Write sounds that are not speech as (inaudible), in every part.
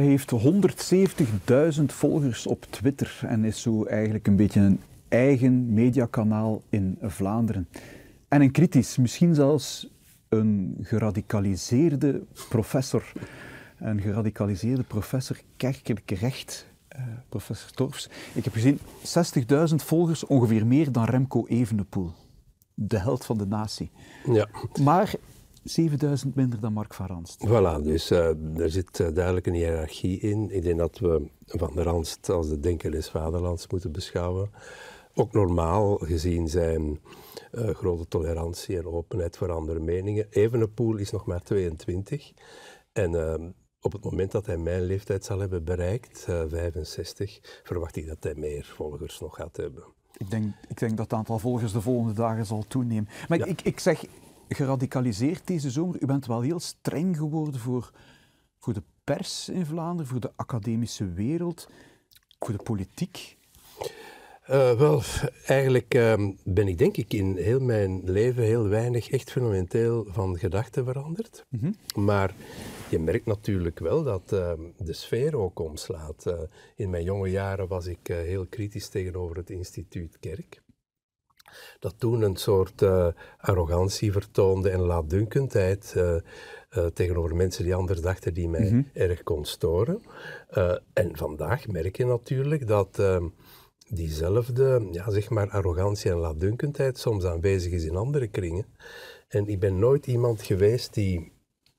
Hij heeft 170.000 volgers op Twitter en is zo eigenlijk een beetje een eigen mediakanaal in Vlaanderen. En een kritisch, misschien zelfs een geradicaliseerde professor. Een geradicaliseerde professor kerkelijk recht, eh, professor Torfs. Ik heb gezien 60.000 volgers, ongeveer meer dan Remco Evenepoel. De held van de natie. Ja. Maar 7000 minder dan Mark van Ranst. Voilà, dus uh, er zit eh, duidelijk een hiërarchie in. Ik denk dat we Van der Ranst als de denker des vaderlands moeten beschouwen. Ook normaal gezien zijn eh, grote tolerantie en openheid voor andere meningen. Evenepoel is nog maar 22. En ehm, op het moment dat hij mijn leeftijd zal hebben bereikt, 65, verwacht ik dat hij meer volgers nog gaat hebben. Ik denk, ik denk dat het aantal volgers de volgende dagen zal toenemen. Maar ik, ik zeg, geradicaliseerd deze zomer. U bent wel heel streng geworden voor, voor de pers in Vlaanderen, voor de academische wereld, voor de politiek. Eh, wel, eigenlijk ehm, ben ik denk ik in heel mijn leven heel weinig echt fundamenteel van gedachten veranderd. Mhm. Maar je merkt natuurlijk wel dat ehm, de sfeer ook omslaat. Eh, in mijn jonge jaren was ik eh, heel kritisch tegenover het instituut Kerk dat toen een soort eh, arrogantie vertoonde en laatdunkendheid eh, eh, tegenover mensen die anders dachten die mij mhm. erg kon storen. en vandaag merk je natuurlijk dat ehm, diezelfde ja, zeg maar arrogantie en laatdunkendheid soms aanwezig is in andere kringen. En ik ben nooit iemand geweest die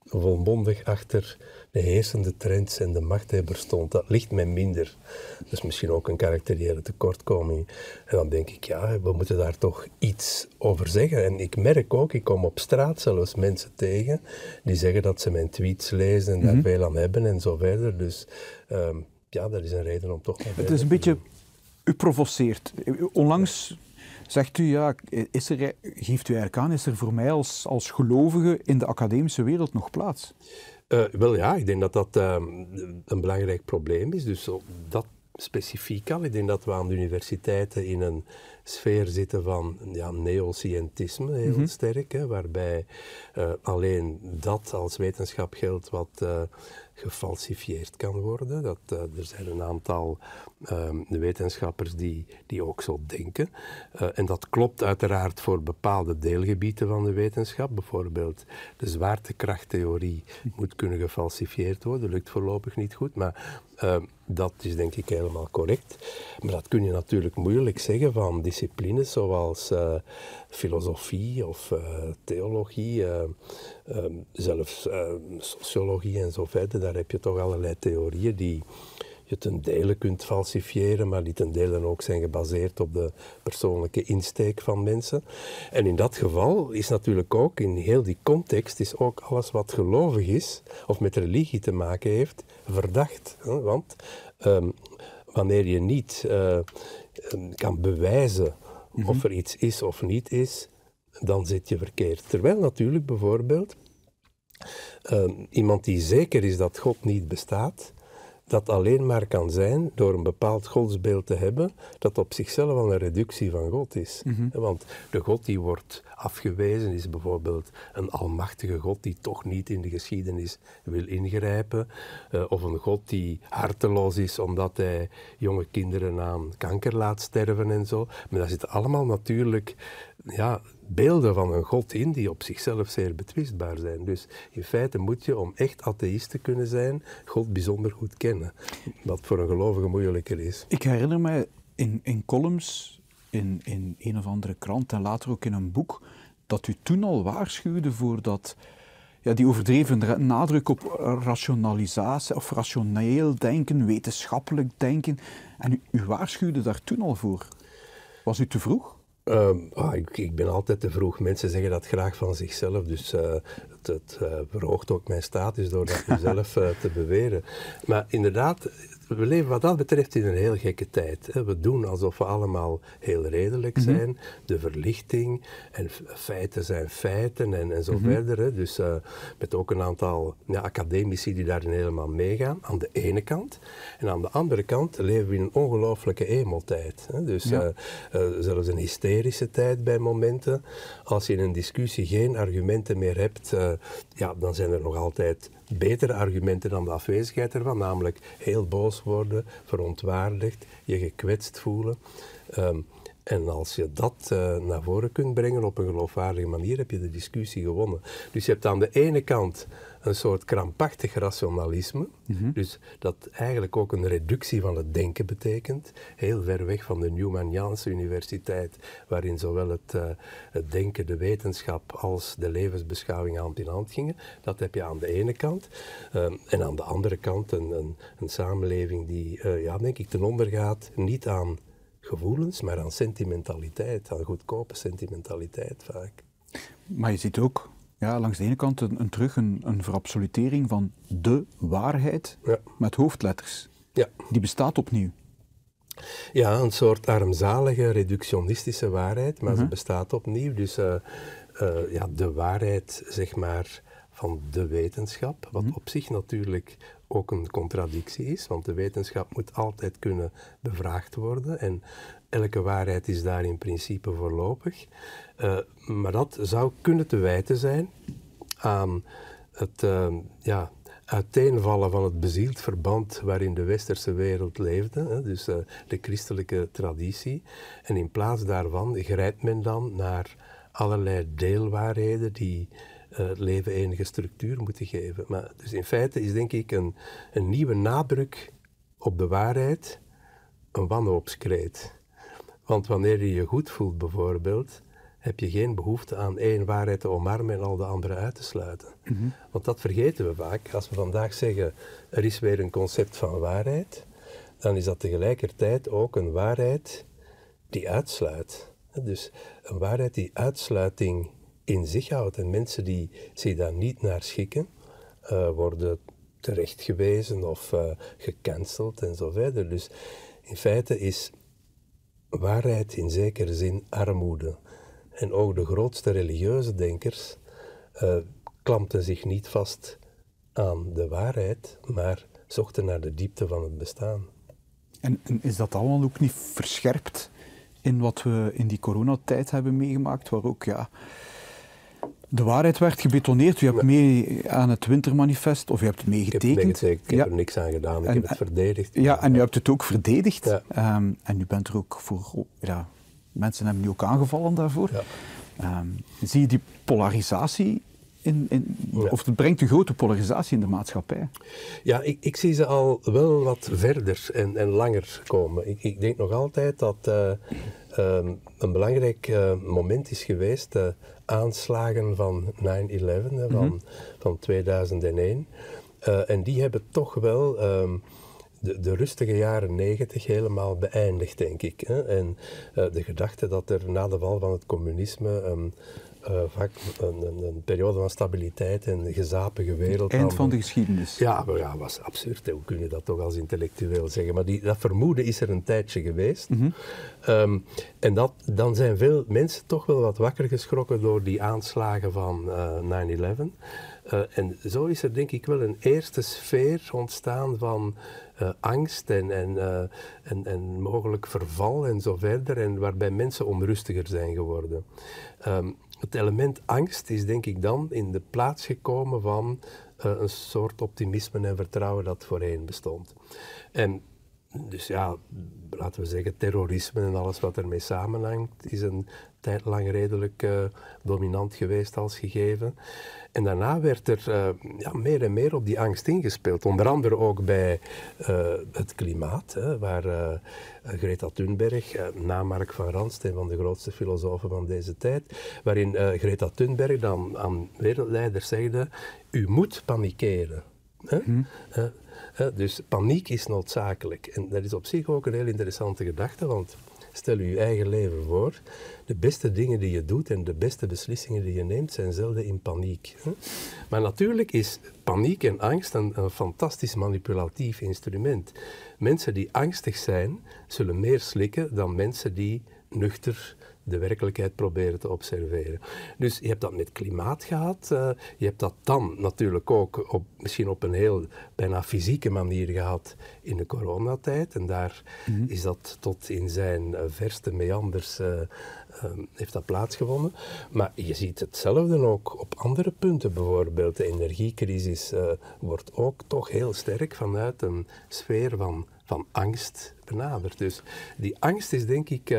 volmondig achter de heersende trends en de machthebber stond. Dat ligt mij minder. Dus misschien ook een karakteriële tekortkoming. En dan denk ik, ja, we moeten daar toch iets over zeggen. En ik merk ook, ik kom op straat zelfs mensen tegen die zeggen dat ze mijn tweets lezen en daar mhm. veel aan hebben en zo verder. Dus ehm, ja, dat is een reden om toch. Het is een beetje. U provoceert. Onlangs. Zegt u, ja, is er, geeft u eigenlijk aan, is er voor mij als, als gelovige in de academische wereld nog plaats? Uh, wel ja, ik denk dat dat ehm, een belangrijk probleem is. Dus dat specifiek al. Ik denk dat we aan de universiteiten in een sfeer zitten van ja, neoscientisme, heel mhm. sterk, waarbij eh, alleen dat als wetenschap geldt wat uh, gefalsifieerd kan worden. Dat, er zijn een aantal Ehm, de wetenschappers die, die ook zo denken. Eh, en dat klopt uiteraard voor bepaalde deelgebieden van de wetenschap. Bijvoorbeeld de zwaartekrachttheorie moet kunnen gefalsifieerd worden. Lukt voorlopig niet goed, maar ehm, dat is denk ik helemaal correct. Maar dat kun je natuurlijk moeilijk zeggen van disciplines zoals eh, filosofie of eh, theologie, ehm, zelfs sociologie en zo verder. Daar heb je toch allerlei theorieën die je ten dele kunt falsifiëren, maar die ten dele ook zijn gebaseerd op de persoonlijke insteek van mensen. En in dat geval is natuurlijk ook, in heel die context, is ook alles wat gelovig is of met religie te maken heeft, verdacht. Want ehm, wanneer je niet eh, ehm, kan bewijzen mhm. of er iets is of niet is, dan zit je verkeerd. Terwijl natuurlijk bijvoorbeeld ehm, iemand die zeker is dat God niet bestaat, dat alleen maar kan zijn door een bepaald godsbeeld te hebben, dat op zichzelf al een reductie van God is. Mhm. Want de God die wordt afgewezen is bijvoorbeeld een almachtige God die toch niet in de geschiedenis wil ingrijpen, eh, of een God die harteloos is omdat hij jonge kinderen aan kanker laat sterven en zo. Maar daar zit allemaal natuurlijk ja, beelden van een god in die op zichzelf zeer betwistbaar zijn. Dus in feite moet je, om echt atheïst te kunnen zijn, God bijzonder goed kennen. Wat voor een gelovige moeilijker is. Ik herinner mij in, in columns, in, in een of andere krant en later ook in een boek, dat u toen al waarschuwde voor dat ja, die overdreven nadruk op rationalisatie of rationeel denken, wetenschappelijk denken. En u, waarschuwde daar toen al voor. Was u te vroeg? Ehm, ah, ik, ik, ben altijd te vroeg. Mensen zeggen dat graag van zichzelf. Dus eh, het, het eh, verhoogt ook mijn status door dat zelf eh, te beweren. Maar inderdaad, we leven wat dat betreft in een heel gekke tijd. We doen alsof we allemaal heel redelijk mhm. zijn. De verlichting en feiten zijn feiten en, en zo mhm. verder. Dus eh, met ook een aantal ja, academici die daarin helemaal meegaan, aan de ene kant. En aan de andere kant leven we in een ongelooflijke emeltijd. Dus eh, eh, zelfs een hysterische tijd bij momenten. Als je in een discussie geen argumenten meer hebt, ja, dan zijn er nog altijd betere argumenten dan de afwezigheid ervan, namelijk heel boos worden, verontwaardigd, je gekwetst voelen. Ehm, en als je dat eh, naar voren kunt brengen op een geloofwaardige manier, heb je de discussie gewonnen. Dus je hebt aan de ene kant een soort krampachtig rationalisme. Mhm. Dus dat eigenlijk ook een reductie van het denken betekent. Heel ver weg van de Newmaniaanse universiteit, waarin zowel het, eh, het denken, de wetenschap als de levensbeschouwing hand in hand gingen. Dat heb je aan de ene kant. Eh, en aan de andere kant een, een, een samenleving die, eh, ja, denk ik, ten onder gaat. Niet aan gevoelens, maar aan sentimentaliteit, aan goedkope sentimentaliteit vaak. Maar je ziet ook ja, langs de ene kant een, een terug een, een verabsolutering van de waarheid met hoofdletters. Ja. Die bestaat opnieuw. Ja, een soort armzalige reductionistische waarheid, maar ze mhm. bestaat opnieuw. Dus eh, eh, ja, de waarheid, zeg maar, van de wetenschap, wat mhm. op zich natuurlijk ook een contradictie is, want de wetenschap moet altijd kunnen bevraagd worden en elke waarheid is daar in principe voorlopig. Eh, maar dat zou kunnen te wijten zijn aan het eh, ja, uiteenvallen van het bezield verband waarin de westerse wereld leefde, hè, dus eh, de christelijke traditie. En in plaats daarvan grijpt men dan naar allerlei deelwaarheden die het leven enige structuur moeten geven. Maar, dus in feite is denk ik een, een nieuwe nadruk op de waarheid een wanhoopskreet. Want wanneer je je goed voelt bijvoorbeeld, heb je geen behoefte aan één waarheid te omarmen en al de andere uit te sluiten. Mhm. Want dat vergeten we vaak. Als we vandaag zeggen, er is weer een concept van waarheid, dan is dat tegelijkertijd ook een waarheid die uitsluit. Dus een waarheid die uitsluiting in zich houdt. En mensen die zich daar niet naar schikken, uh, worden terechtgewezen of eh, gecanceld en zo verder. Dus in feite is waarheid in zekere zin armoede en ook de grootste religieuze denkers uh, klampten zich niet vast aan de waarheid, maar zochten naar de diepte van het bestaan. En, is dat allemaal ook niet verscherpt in wat we in die coronatijd hebben meegemaakt, waar ook ja, de waarheid werd gebetoneerd. U hebt mee aan het wintermanifest, of u hebt het meegetekend. Ik heb, er niks aan gedaan, ik heb het verdedigd. Ja, en u hebt het ook verdedigd. Ehm, en u bent er ook voor ja, Mensen hebben die ook aangevallen daarvoor. Ja. Ehm, zie je die polarisatie in, in, Of het brengt de grote polarisatie in de maatschappij? Ja, ik, ik zie ze al wel wat verder en, en langer komen. Ik, ik, denk nog altijd dat eh, ehm, een belangrijk eh, moment is geweest de aanslagen van 9-11 van, mhm. van 2001. Eh, en die hebben toch wel ehm, de, de rustige jaren negentig helemaal beëindigd, denk ik. Hè? En eh, de gedachte dat er na de val van het communisme ehm, eh, vaak een, periode van stabiliteit en gezapige wereld. Eind van de geschiedenis. Ja, maar ja, was absurd. Hoe kun je dat toch als intellectueel zeggen? Maar die, dat vermoeden is er een tijdje geweest. Mhm. Ehm, en dat, dan zijn veel mensen toch wel wat wakker geschrokken door die aanslagen van 9-11. Eh, en zo is er denk ik wel een eerste sfeer ontstaan van eh, angst en, en, eh, en, en, mogelijk verval en zo verder, en waarbij mensen onrustiger zijn geworden. Ehm, het element angst is denk ik dan in de plaats gekomen van eh, een soort optimisme en vertrouwen dat voorheen bestond. En dus ja, laten we zeggen, terrorisme en alles wat ermee samenhangt, is een tijd lang redelijk eh, dominant geweest als gegeven. En daarna werd er eh, ja, meer en meer op die angst ingespeeld. Onder andere ook bij eh, het klimaat, hè, waar Greta Thunberg, na Mark van Ranst, een van de grootste filosofen van deze tijd, waarin Greta Thunberg dan aan wereldleiders zegde, u moet panikeren. Hè? Hm dus paniek is noodzakelijk. En dat is op zich ook een heel interessante gedachte, want stel je eigen leven voor. De beste dingen die je doet en de beste beslissingen die je neemt zijn zelden in paniek. Maar natuurlijk is paniek en angst een, een fantastisch manipulatief instrument. Mensen die angstig zijn, zullen meer slikken dan mensen die nuchter de werkelijkheid proberen te observeren. Dus je hebt dat met klimaat gehad. Eh, je hebt dat dan natuurlijk ook op, misschien op een heel bijna fysieke manier gehad in de coronatijd. En daar mhm. is dat tot in zijn eh, verste meanders eh, ehm, heeft dat plaatsgevonden. Maar je ziet hetzelfde ook op andere punten. Bijvoorbeeld de energiecrisis wordt ook toch heel sterk vanuit een sfeer van, van angst benaderd. Dus die angst is denk ik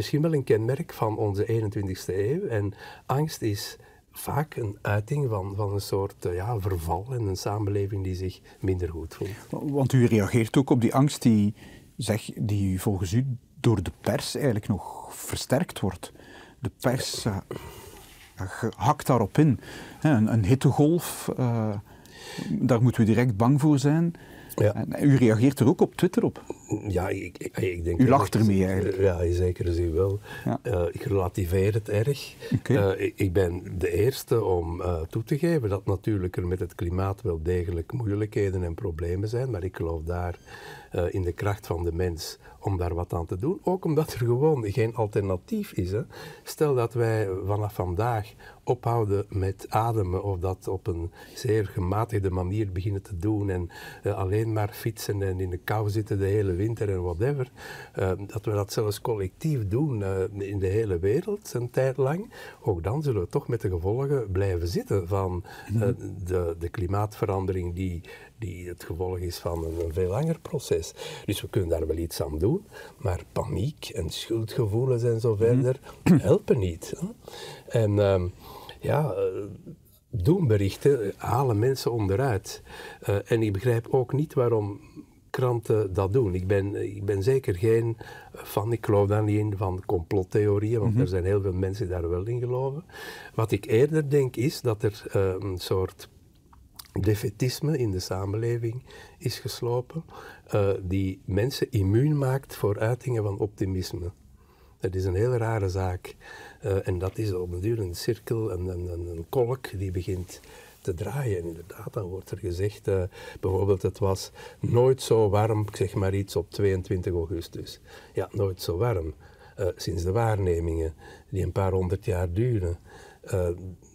misschien wel een kenmerk van onze 21ste eeuw. En angst is vaak een uiting van, van een soort eh, ja, verval in een samenleving die zich minder goed voelt. Want u reageert ook op die angst die, zeg, die volgens u door de pers eigenlijk nog versterkt wordt. De pers eh, hakt daarop in. Een, een hittegolf, eh, daar moeten we direct bang voor zijn. Ja. u reageert er ook op Twitter op. Ja, ik, ik, ik denk... U lacht ermee eigenlijk. Ja, in zekere zin wel. Eh, ik relativeer het erg. Eh, ik, ben de eerste om eh, toe te geven dat natuurlijk er met het klimaat wel degelijk moeilijkheden en problemen zijn, maar ik geloof daar in de kracht van de mens om daar wat aan te doen. Ook omdat er gewoon geen alternatief is. Hè. Stel dat wij vanaf vandaag ophouden met ademen of dat op een zeer gematigde manier beginnen te doen en eh, alleen maar fietsen en in de kou zitten de hele winter en whatever, uh, dat we dat zelfs collectief doen eh, in de hele wereld een tijd lang, ook dan zullen we toch met de gevolgen blijven zitten van mhm. de, de klimaatverandering die, die het gevolg is van een, veel langer proces. Dus we kunnen daar wel iets aan doen, maar paniek en schuldgevoelens en zo mhm. verder (clears throat) helpen niet. En ehm, ja, eh, doenberichten halen mensen onderuit. Eh, en ik begrijp ook niet waarom kranten dat doen. Ik ben, ik ben zeker geen fan, ik geloof daar niet in, van complottheorieën, want mhm. er zijn heel veel mensen die daar wel in geloven. Wat ik eerder denk is dat er eh, een soort defetisme in de samenleving is geslopen, die mensen immuun maakt voor uitingen van optimisme. Dat is een heel rare zaak. Eh, en dat is op een duur een cirkel, een, een, een kolk die begint te draaien. En inderdaad, dan wordt er gezegd, eh, bijvoorbeeld het was nooit zo warm, ik zeg maar iets, op 22 augustus. Ja, nooit zo warm. Eh, sinds de waarnemingen, die een paar honderd jaar duren.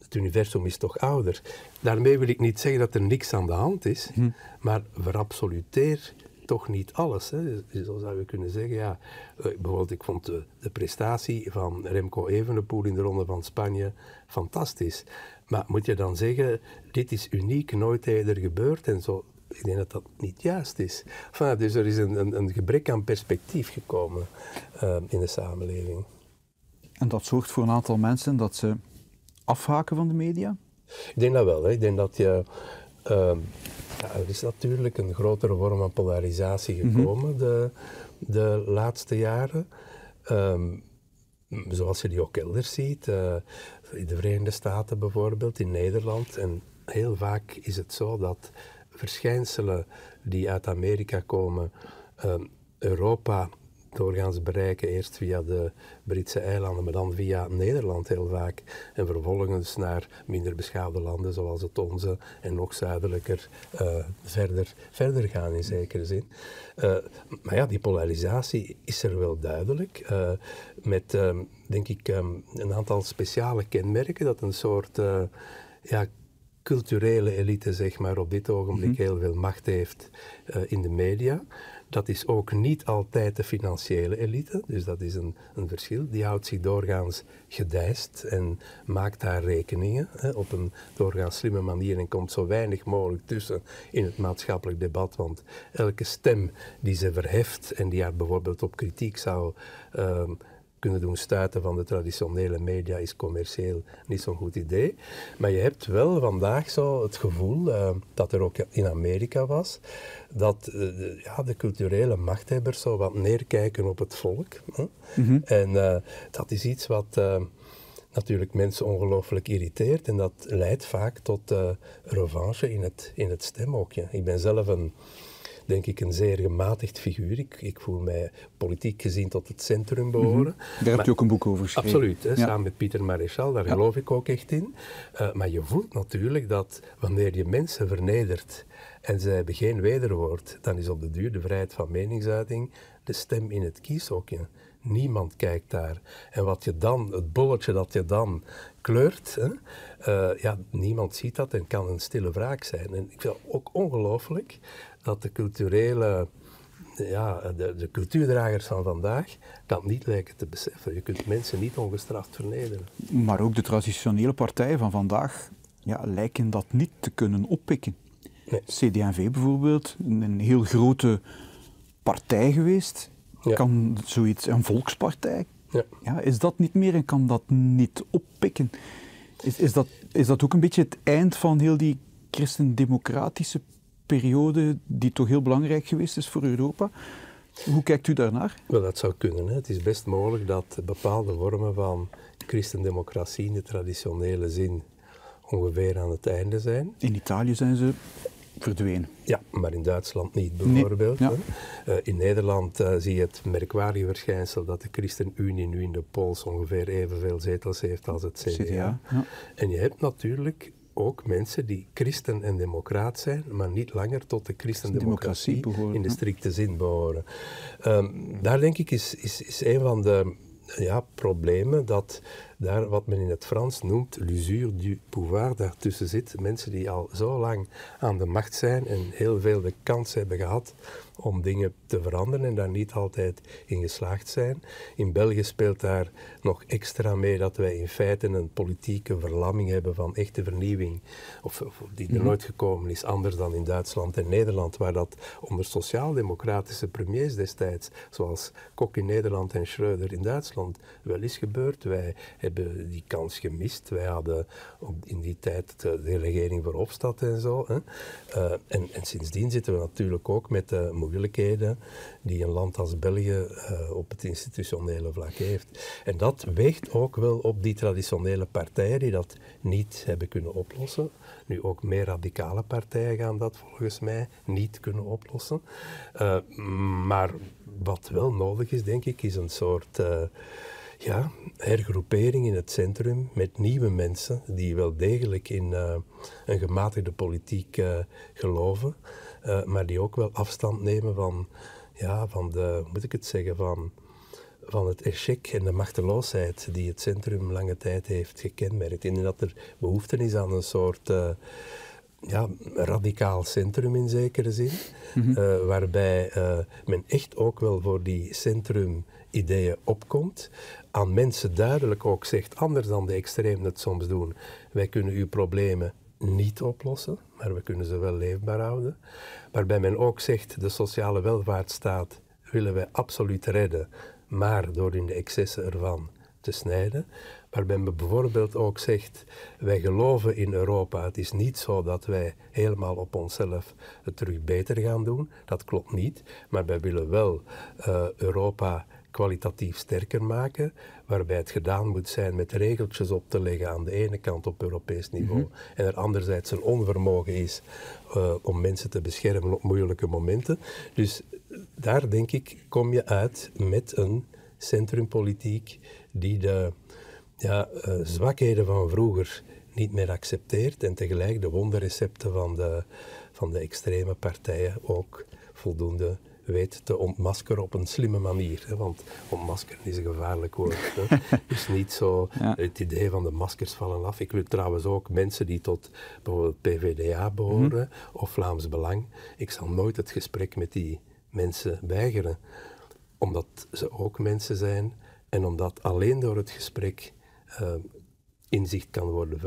het universum is toch ouder. Daarmee wil ik niet zeggen dat er niks aan de hand is, hm. maar verabsoluteer toch niet alles. Hè. Zo zou je kunnen zeggen. Ja. Eh, bijvoorbeeld, ik vond de, de, prestatie van Remco Evenepoel in de Ronde van Spanje fantastisch. Maar moet je dan zeggen, dit is uniek, nooit eerder gebeurd en zo. Ik denk dat dat niet juist is. dus er is een, een, gebrek aan perspectief gekomen eh, in de samenleving. En dat zorgt voor een aantal mensen dat ze afhaken van de media? Ik denk dat wel. Hè. Ik denk dat je Ehm, er is natuurlijk een grotere vorm van polarisatie mhm. gekomen de, de laatste jaren. Ehm, zoals je die ook elders ziet, eh, in de Verenigde Staten bijvoorbeeld, in Nederland. En heel vaak is het zo dat verschijnselen die uit Amerika komen, ehm, Europa doorgaans bereiken. Eerst via de Britse eilanden, maar dan via Nederland heel vaak. En vervolgens naar minder beschaafde landen zoals het onze en nog zuidelijker eh, verder, verder gaan in zekere zin. Eh, maar ja, die polarisatie is er wel duidelijk. Eh, met, ehm, denk ik, ehm, een aantal speciale kenmerken dat een soort... ja, culturele elite, zeg maar, op dit ogenblik mhm. heel veel macht heeft in de media. Dat is ook niet altijd de financiële elite, dus dat is een, een verschil. Die houdt zich doorgaans gedijst en maakt daar rekeningen hè, op een doorgaans slimme manier en komt zo weinig mogelijk tussen in het maatschappelijk debat. Want elke stem die ze verheft en die haar bijvoorbeeld op kritiek zou. Ehm, kunnen doen stuiten van de traditionele media is commercieel niet zo'n goed idee. Maar je hebt wel vandaag zo het gevoel, eh, dat er ook in Amerika was, dat eh, de, ja, de culturele machthebbers zo wat neerkijken op het volk. Hè? Mhm. En eh, dat is iets wat natuurlijk mensen ongelooflijk irriteert. En dat leidt vaak tot uh, revanche in het, in het stemhokje. Ik ben zelf een denk ik, een zeer gematigd figuur. Ik, ik voel mij politiek gezien tot het centrum behoren. Mhm. Daar maar, hebt u ook een boek over geschreven. Absoluut, hè, samen met Pieter Maréchal, daar geloof ik ook echt in. Eh, maar je voelt natuurlijk dat wanneer je mensen vernedert en zij hebben geen wederwoord, dan is op de duur de vrijheid van meningsuiting de stem in het kieshokje. Niemand kijkt daar. En wat je dan, het bolletje dat je dan kleurt, hè, eh, ja, niemand ziet dat en kan een stille wraak zijn. En ik vind ook ongelooflijk dat de culturele ja, de, de, cultuurdragers van vandaag dat niet lijken te beseffen. Je kunt mensen niet ongestraft vernederen. Maar ook de traditionele partijen van vandaag ja, lijken dat niet te kunnen oppikken. Nee. CD&V bijvoorbeeld, een heel grote partij geweest, kan zoiets, een volkspartij, ja. ja. is dat niet meer en kan dat niet oppikken? Is, is, dat, is dat ook een beetje het eind van heel die christendemocratische periode die toch heel belangrijk geweest is voor Europa. Hoe kijkt u daarnaar? Wel, dat zou kunnen. Hè. Het is best mogelijk dat bepaalde vormen van christendemocratie in de traditionele zin ongeveer aan het einde zijn. In Italië zijn ze verdwenen. Ja, maar in Duitsland niet bijvoorbeeld. Eh, in Nederland eh, zie je het merkwaardige verschijnsel dat de ChristenUnie nu in de Pools ongeveer evenveel zetels heeft als het CDA. CDA ja. En je hebt natuurlijk ook mensen die christen en democraat zijn, maar niet langer tot de christendemocratie in de strikte zin behoren. Ehm, daar denk ik is, is, is een van de ja, problemen dat daar wat men in het Frans noemt l'usure du pouvoir daartussen zit. Mensen die al zo lang aan de macht zijn en heel veel de kans hebben gehad om dingen te veranderen en daar niet altijd in geslaagd zijn. In België speelt daar nog extra mee dat wij in feite een politieke verlamming hebben van echte vernieuwing, of, die er mhm. nooit gekomen is, anders dan in Duitsland en Nederland, waar dat onder sociaaldemocratische premiers destijds, zoals Kok in Nederland en Schreuder in Duitsland, wel is gebeurd. Wij hebben die kans gemist. Wij hadden in die tijd eh, de, regering voor Hofstad en zo. Hè. Eh, en, en, sindsdien zitten we natuurlijk ook met de eh, moeilijkheden die een land als België op het institutionele vlak heeft. En dat weegt ook wel op die traditionele partijen die dat niet hebben kunnen oplossen. Nu ook meer radicale partijen gaan dat volgens mij niet kunnen oplossen. maar wat wel nodig is, denk ik, is een soort ja, hergroepering in het centrum met nieuwe mensen die wel degelijk in eh, een gematigde politiek eh, geloven, eh, maar die ook wel afstand nemen van, ja, van de, moet ik het zeggen, van, van het echec en de machteloosheid die het centrum lange tijd heeft gekenmerkt. En dat er behoefte is aan een soort ja, radicaal centrum in zekere zin, mhm. waarbij men echt ook wel voor die centrum ideeën opkomt, aan mensen duidelijk ook zegt, anders dan de extremen het soms doen, wij kunnen uw problemen niet oplossen, maar we kunnen ze wel leefbaar houden. Waarbij men ook zegt, de sociale welvaartsstaat willen wij absoluut redden, maar door in de excessen ervan te snijden. Waarbij men bijvoorbeeld ook zegt, wij geloven in Europa. Het is niet zo dat wij helemaal op onszelf het terug beter gaan doen. Dat klopt niet. Maar wij willen wel eh, Europa kwalitatief sterker maken, waarbij het gedaan moet zijn met regeltjes op te leggen aan de ene kant op Europees niveau mhm. en er anderzijds een onvermogen is eh, om mensen te beschermen op moeilijke momenten. Dus daar denk ik kom je uit met een centrumpolitiek die de ja, eh, zwakheden van vroeger niet meer accepteert en tegelijk de wonderrecepten van de, van de extreme partijen ook voldoende weet te ontmaskeren op een slimme manier. Hè? Want ontmaskeren is een gevaarlijk woord. Hè? dus (laughs) niet zo het idee van de maskers vallen af. Ik wil trouwens ook mensen die tot bijvoorbeeld PVDA behoren mhm. of Vlaams Belang, ik zal nooit het gesprek met die mensen weigeren. Omdat ze ook mensen zijn en omdat alleen door het gesprek eh, inzicht kan worden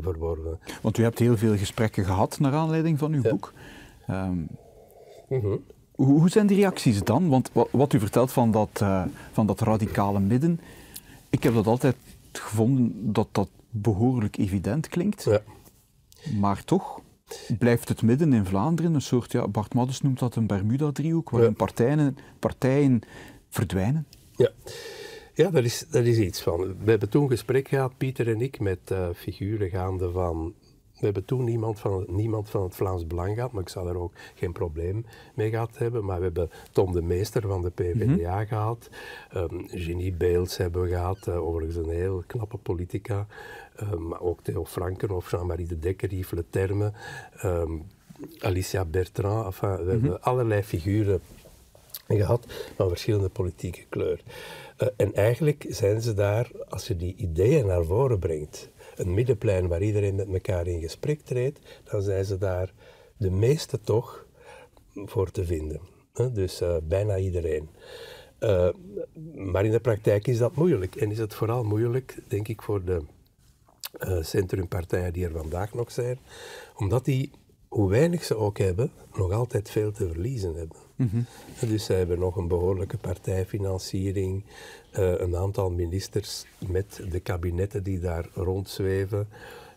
verworven. Want u hebt heel veel gesprekken gehad naar aanleiding van uw boek. Ehm, mhm hoe zijn die reacties dan? Want wat u vertelt van dat, eh, van dat radicale midden, ik heb dat altijd gevonden dat dat behoorlijk evident klinkt. Ja. Maar toch blijft het midden in Vlaanderen een soort, ja, Bart Maddens noemt dat een Bermuda-driehoek, waarin partijen, partijen verdwijnen. Ja, ja daar, is, daar is iets van. We hebben toen gesprek gehad, Pieter en ik, met uh, figuren gaande van we hebben toen niemand van, niemand van het Vlaams Belang gehad, maar ik zou daar ook geen probleem mee gehad hebben. Maar we hebben Tom de Meester van de PvdA mhm. gehad. Ehm, Genie Beels hebben we gehad, eh, overigens een heel knappe politica. Ehm, maar ook Theo of Jean-Marie de Dekker, Yves Le Terme, ehm, Alicia Bertrand. Enfin, we hebben mhm. allerlei figuren gehad van verschillende politieke kleur. Eh, en eigenlijk zijn ze daar, als je die ideeën naar voren brengt, een middenplein waar iedereen met elkaar in gesprek treedt, dan zijn ze daar de meeste toch voor te vinden. Dus eh, bijna iedereen. Eh, maar in de praktijk is dat moeilijk. En is het vooral moeilijk, denk ik, voor de eh, centrumpartijen die er vandaag nog zijn, omdat die, hoe weinig ze ook hebben, nog altijd veel te verliezen hebben. Dus zij hebben nog een behoorlijke partijfinanciering, eh, een aantal ministers met de kabinetten die daar rondzweven.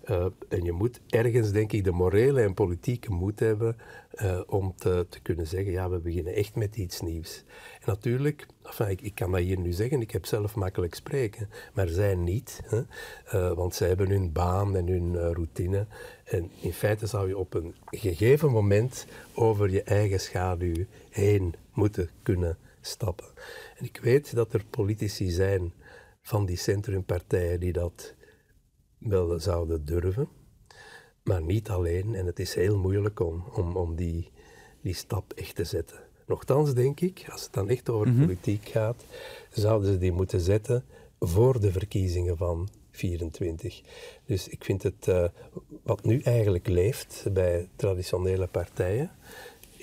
Eh, en je moet ergens, denk ik, de morele en politieke moed hebben eh, om te, kunnen zeggen, ja, we beginnen echt met iets nieuws. En natuurlijk, ik, ik, kan dat hier nu zeggen, ik heb zelf makkelijk spreken, maar zij niet. Hè? want zij hebben hun baan en hun routine. En in feite zou je op een gegeven moment over je eigen schaduw heen moeten kunnen stappen. En ik weet dat er politici zijn van die centrumpartijen die dat wel zouden durven, maar niet alleen. En het is heel moeilijk om, om, om die, die stap echt te zetten. Nochtans denk ik, als het dan echt over mhm. politiek gaat, zouden ze die moeten zetten voor de verkiezingen van 24. Dus ik vind het eh, wat nu eigenlijk leeft bij traditionele partijen,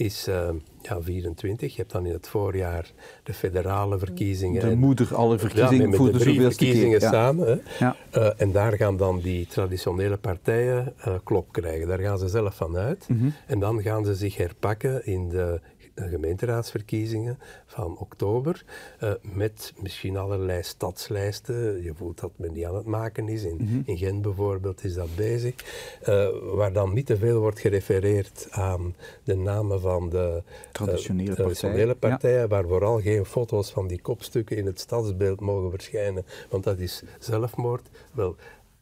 is ehm, ja, 24. Je hebt dan in het voorjaar de federale verkiezingen. De moeder alle verkiezingen met, voor de, drie verkiezingen keer. samen. Ja. Eh, en daar gaan dan die traditionele partijen uh, klop krijgen. Daar gaan ze zelf van uit. Mhm. En dan gaan ze zich herpakken in de de eh, gemeenteraadsverkiezingen van oktober. Eh, met misschien allerlei stadslijsten. Je voelt dat men die aan het maken is. In, mhm. in Gent bijvoorbeeld is dat bezig. Eh, waar dan niet te veel wordt gerefereerd aan de namen van de traditionele, partijen. Waar vooral geen foto's van die kopstukken in het stadsbeeld mogen verschijnen. Want dat is zelfmoord. Wel,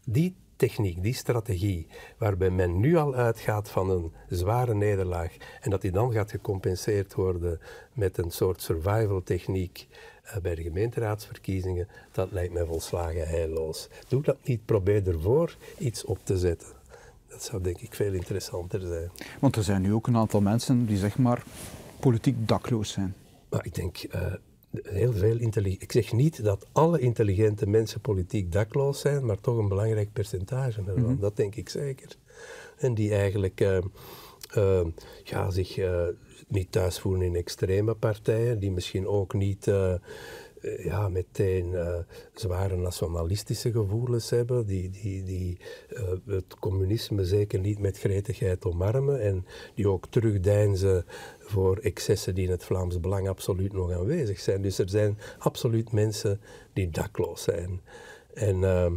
die techniek, die strategie, waarbij men nu al uitgaat van een zware nederlaag en dat die dan gaat gecompenseerd worden met een soort survival techniek eh, bij de gemeenteraadsverkiezingen, dat lijkt mij volslagen heilloos. Doe dat niet, probeer ervoor iets op te zetten. Dat zou denk ik veel interessanter zijn. Want er zijn nu ook een aantal mensen die zeg maar politiek dakloos zijn. Maar ik denk, eh, heel veel intelligente. Ik zeg niet dat alle intelligente mensen politiek dakloos zijn, maar toch een belangrijk percentage ervan. Mhm. Dat denk ik zeker. En die eigenlijk uh, ja, zich eh, niet thuis voelen in extreme partijen, die misschien ook niet eh, ja, meteen eh, zware nationalistische gevoelens hebben, die, die, die eh, het communisme zeker niet met gretigheid omarmen en die ook terugdeinzen voor excessen die in het Vlaams Belang absoluut nog aanwezig zijn. Dus er zijn absoluut mensen die dakloos zijn. En ehm,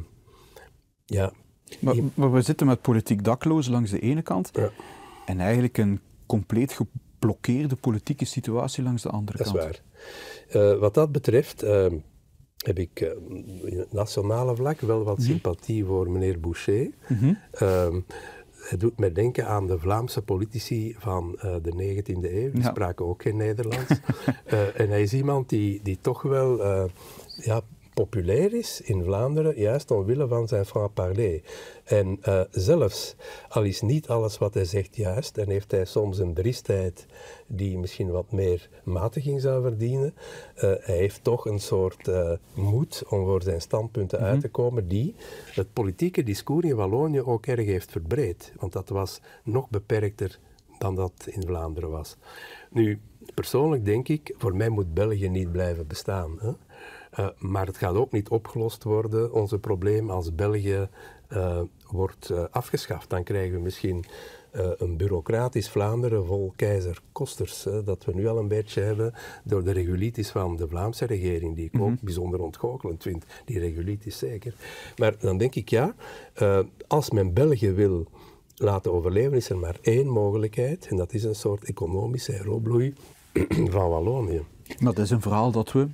ja. Maar, we zitten met politiek dakloos langs de ene kant ja. en eigenlijk een compleet blokkeerde politieke situatie langs de andere kant. Dat is waar. Eh, wat dat betreft ehm, heb ik eh, in het nationale vlak wel wat mhm. sympathie voor meneer Boucher. Mm het doet mij denken aan de Vlaamse politici van eh, de 19e eeuw. Die spraken ook geen Nederlands. (laughs) en hij is iemand die, die toch wel ja, populair is in Vlaanderen, juist omwille van zijn franc-parler. En eh, zelfs al is niet alles wat hij zegt juist, en heeft hij soms een driestheid die misschien wat meer matiging zou verdienen, eh, hij heeft toch een soort eh, moed om voor zijn standpunten uit te mhm. komen, die het politieke discours in Wallonië ook erg heeft verbreed. Want dat was nog beperkter dan dat in Vlaanderen was. Nu, persoonlijk denk ik, voor mij moet België niet blijven bestaan. Hè? Eh, maar het gaat ook niet opgelost worden. Onze probleem als België eh, wordt uh, afgeschaft. Dan krijgen we misschien een bureaucratisch Vlaanderen vol keizerkosters. dat we nu al een beetje hebben door de regulitis van de Vlaamse regering, die ik ook mhm. bijzonder ontgoochelend vind. Die regulitis zeker. Maar dan denk ik ja, als men België wil laten overleven, is er maar één mogelijkheid. En dat is een soort economische heropbloei (clears throat) van Wallonië. Maar dat is een verhaal dat we.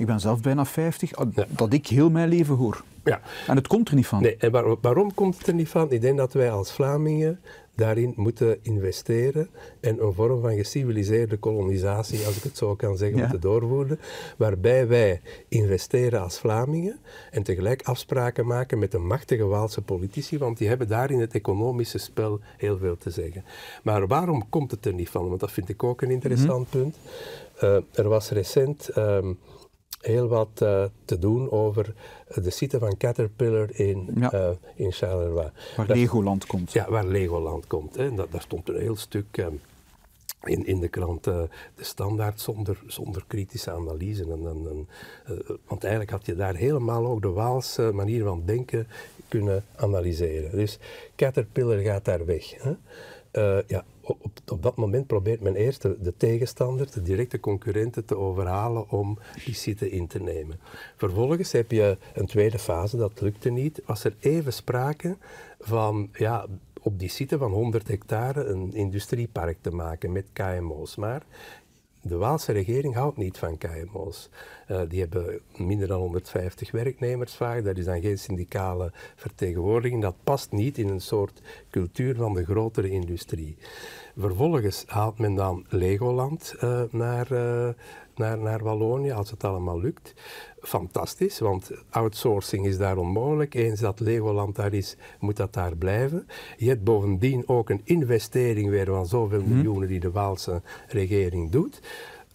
Ik ben zelf bijna 50, dat ik heel mijn leven hoor. Ja. En het komt er niet van. Nee, en waarom komt het er niet van? Ik denk dat wij als Vlamingen daarin moeten investeren en een vorm van geciviliseerde kolonisatie, als ik het zo kan zeggen, ja. moeten doorvoeren, waarbij wij investeren als Vlamingen en tegelijk afspraken maken met de machtige Waalse politici, want die hebben daar in het economische spel heel veel te zeggen. Maar waarom komt het er niet van? Want dat vind ik ook een interessant mhm. punt. Eh, er was recent... Ehm, heel wat eh, te doen over de site van Caterpillar in, eh, in Charleroi. Waar Legoland komt. Ja, waar Legoland komt. Hè. Dat, daar stond een heel stuk ehm, in, in de krant eh, De Standaard zonder, zonder kritische analyse. En, en, want eigenlijk had je daar helemaal ook de Waalse manier van denken kunnen analyseren. Dus Caterpillar gaat daar weg. Hè. ja, op, dat moment probeert men eerst de, tegenstander, de directe concurrenten, te overhalen om die site in te nemen. Vervolgens heb je een tweede fase, dat lukte niet. Was er even sprake van ja, op die site van 100 hectare een industriepark te maken met KMO's. Maar de Waalse regering houdt niet van KMO's. Eh, die hebben minder dan 150 werknemers vaak. Dat is dan geen syndicale vertegenwoordiging. Dat past niet in een soort cultuur van de grotere industrie. Vervolgens haalt men dan Legoland eh, naar eh, naar, naar Wallonië, als het allemaal lukt. Fantastisch, want outsourcing is daar onmogelijk. Eens dat Legoland daar is, moet dat daar blijven. Je hebt bovendien ook een investering weer van zoveel mhm. miljoenen die de Waalse regering doet.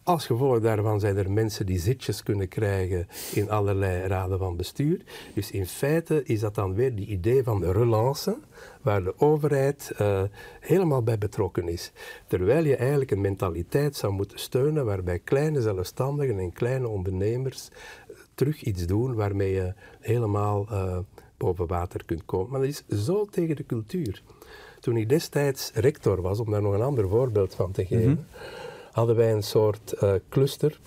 Als gevolg daarvan zijn er mensen die zitjes kunnen krijgen in allerlei raden van bestuur. Dus in feite is dat dan weer die idee van de relance, waar de overheid eh, helemaal bij betrokken is. Terwijl je eigenlijk een mentaliteit zou moeten steunen waarbij kleine zelfstandigen en kleine ondernemers eh, terug iets doen waarmee je helemaal eh, boven water kunt komen. Maar dat is zo tegen de cultuur. Toen ik destijds rector was, om daar nog een ander voorbeeld van te mhm. geven hadden wij een soort eh, cluster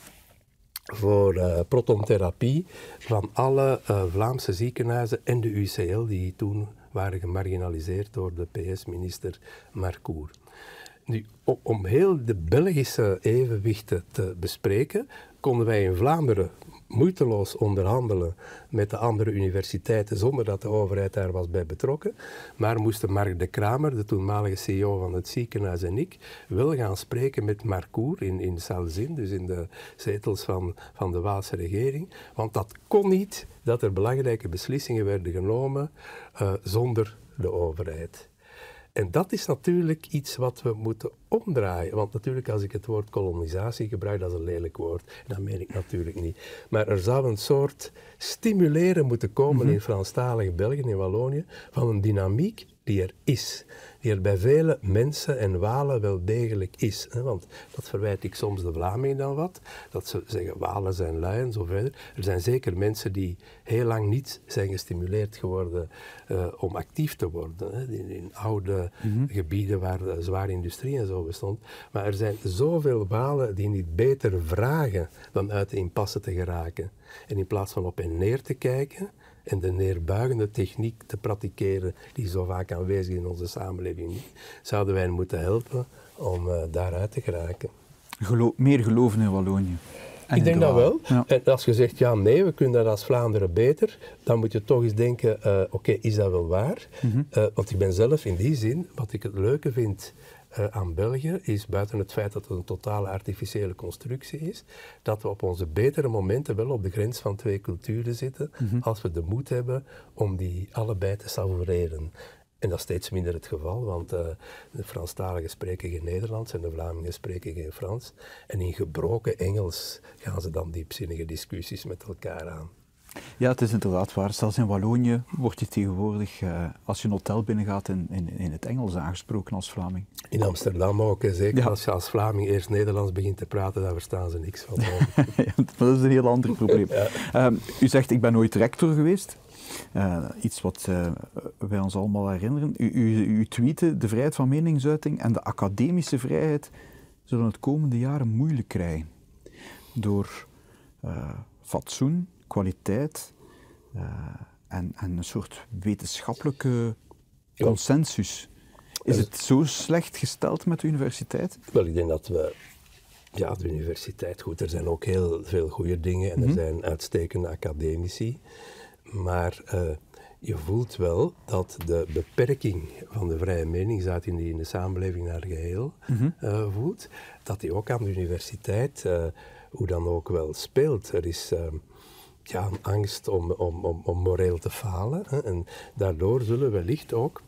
voor eh, protontherapie van alle eh, Vlaamse ziekenhuizen en de UCL, die toen waren gemarginaliseerd door de PS-minister Marcour. Nu, om heel de Belgische evenwichten te bespreken, konden wij in Vlaanderen moeiteloos onderhandelen met de andere universiteiten zonder dat de overheid daar was bij betrokken. Maar moesten Mark de Kramer, de toenmalige CEO van het ziekenhuis en ik, wel gaan spreken met Marcour in, in Salzin, dus in de zetels van, van de Waalse regering. Want dat kon niet dat er belangrijke beslissingen werden genomen eh, zonder de overheid. En dat is natuurlijk iets wat we moeten omdraaien. Want natuurlijk, als ik het woord kolonisatie gebruik, dat is een lelijk woord. dat meen ik natuurlijk niet. Maar er zou een soort stimuleren moeten komen mhm. in Franstalige België, in Wallonië, van een dynamiek die er is. Die er bij vele mensen en Walen wel degelijk is. Want dat verwijt ik soms de Vlamingen dan wat. Dat ze zeggen, Walen zijn lui en zo verder. Er zijn zeker mensen die heel lang niet zijn gestimuleerd geworden eh, om actief te worden. Hè? In, oude mhm. gebieden waar de zware industrie en zo bestond. Maar er zijn zoveel balen die niet beter vragen dan uit de impasse te geraken. En in plaats van op en neer te kijken en de neerbuigende techniek te praktikeren die zo vaak aanwezig is in onze samenleving, zouden wij moeten helpen om eh, daaruit te geraken. meer geloven in Wallonië. ik denk dat wel. En als je zegt, ja, nee, we kunnen dat als Vlaanderen beter, dan moet je toch eens denken, eh, oké, is dat wel waar? Mhm. Eh, want ik ben zelf in die zin, wat ik het leuke vind eh, aan België is, buiten het feit dat het een totale artificiële constructie is, dat we op onze betere momenten wel op de grens van twee culturen zitten, mhm. als we de moed hebben om die allebei te savoureren. En dat is steeds minder het geval, want uh, de Franstaligen spreken geen Nederlands en de Vlamingen spreken geen Frans. En in gebroken Engels gaan ze dan diepzinnige discussies met elkaar aan. Ja, het is inderdaad waar. Zelfs in Wallonië word je tegenwoordig, eh, als je een hotel binnengaat, in, in, in het Engels aangesproken als Vlaming. In Amsterdam ook, zeker. Als je als Vlaming eerst Nederlands begint te praten, dan verstaan ze niks van. (laughs) ja, dat is een heel ander probleem. (laughs) Ehm, u zegt, ik ben nooit rector geweest. Eh, iets wat eh, wij ons allemaal herinneren. U, u, u de vrijheid van meningsuiting en de academische vrijheid zullen het komende jaren moeilijk krijgen. Door fatsoen, kwaliteit eh, en, een soort wetenschappelijke consensus. Is het zo slecht gesteld met de universiteit? Wel, ik denk dat we ja, de universiteit, goed, er zijn ook heel veel goede dingen en er mhm. zijn uitstekende academici. Maar eh, je voelt wel dat de beperking van de vrije meningsuiting die in de samenleving naar geheel mhm. eh, voelt, dat die ook aan de universiteit hoe dan ook wel speelt. Er is ja, een angst om, om, om, om moreel te falen. Hè. En daardoor zullen wellicht ook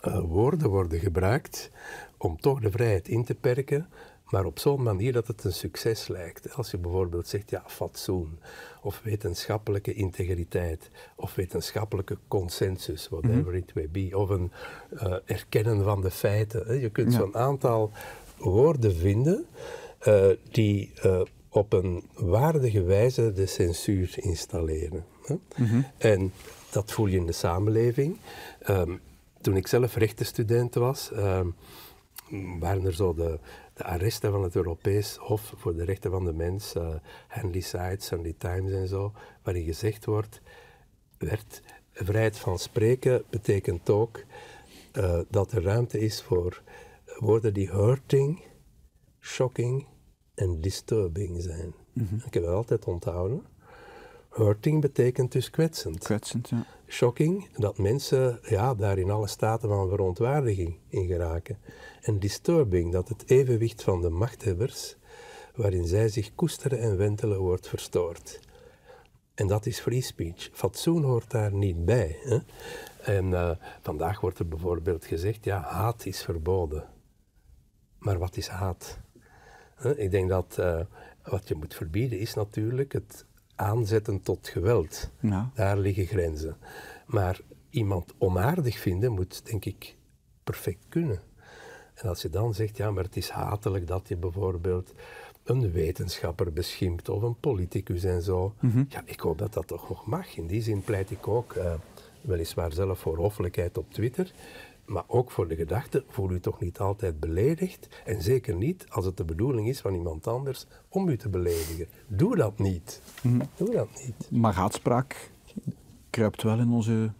eh, woorden worden gebruikt om toch de vrijheid in te perken, maar op zo'n manier dat het een succes lijkt. Als je bijvoorbeeld zegt, ja, fatsoen, of wetenschappelijke integriteit, of wetenschappelijke consensus, whatever mhm. it may be, of een eh, erkennen van de feiten. Hè. Je kunt zo'n aantal woorden vinden eh, die op een waardige wijze de censuur installeren. Hè? Mhm. En dat voel je in de samenleving. Ehm, toen ik zelf rechtenstudent was, ehm, waren er zo de, de arresten van het Europees Hof voor de Rechten van de Mens, uh, Henley Sites, Times en zo, waarin gezegd wordt, vrijheid van spreken betekent ook eh, dat er ruimte is voor woorden die hurting, shocking, en disturbing zijn. Mm -hmm. Ik heb altijd onthouden. Hurting betekent dus kwetsend. Kwetsend, ja. Shocking, dat mensen ja, daar in alle staten van verontwaardiging in geraken. En disturbing, dat het evenwicht van de machthebbers, waarin zij zich koesteren en wentelen, wordt verstoord. En dat is free speech. Fatsoen hoort daar niet bij. Hè? En eh, vandaag wordt er bijvoorbeeld gezegd, ja, haat is verboden. Maar wat is haat? Ik denk dat eh, wat je moet verbieden is natuurlijk het aanzetten tot geweld. Ja. Daar liggen grenzen. Maar iemand onaardig vinden moet, denk ik, perfect kunnen. En als je dan zegt, ja, maar het is hatelijk dat je bijvoorbeeld een wetenschapper beschimpt of een politicus en zo. Mhm. Ja, ik hoop dat dat toch nog mag. In die zin pleit ik ook, eh, weliswaar zelf voor hoffelijkheid op Twitter, maar ook voor de gedachte, voel u toch niet altijd beledigd? En zeker niet als het de bedoeling is van iemand anders om u te beledigen. Doe dat niet. Mm. Doe dat niet. Maar haatspraak kruipt wel in onze